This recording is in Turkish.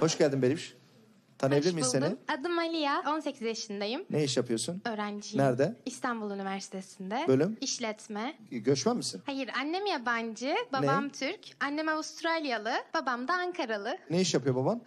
Hoş geldin Beriş. Tanıyabilir miyiz seni? Adım Aliya. 18 yaşındayım. Ne iş yapıyorsun? Öğrenciyim. Nerede? İstanbul Üniversitesi'nde. Bölüm? İşletme. Göçmen misin? Hayır. Annem yabancı, babam Türk. Annem Avustralyalı, babam da Ankaralı. Ne iş yapıyor baban?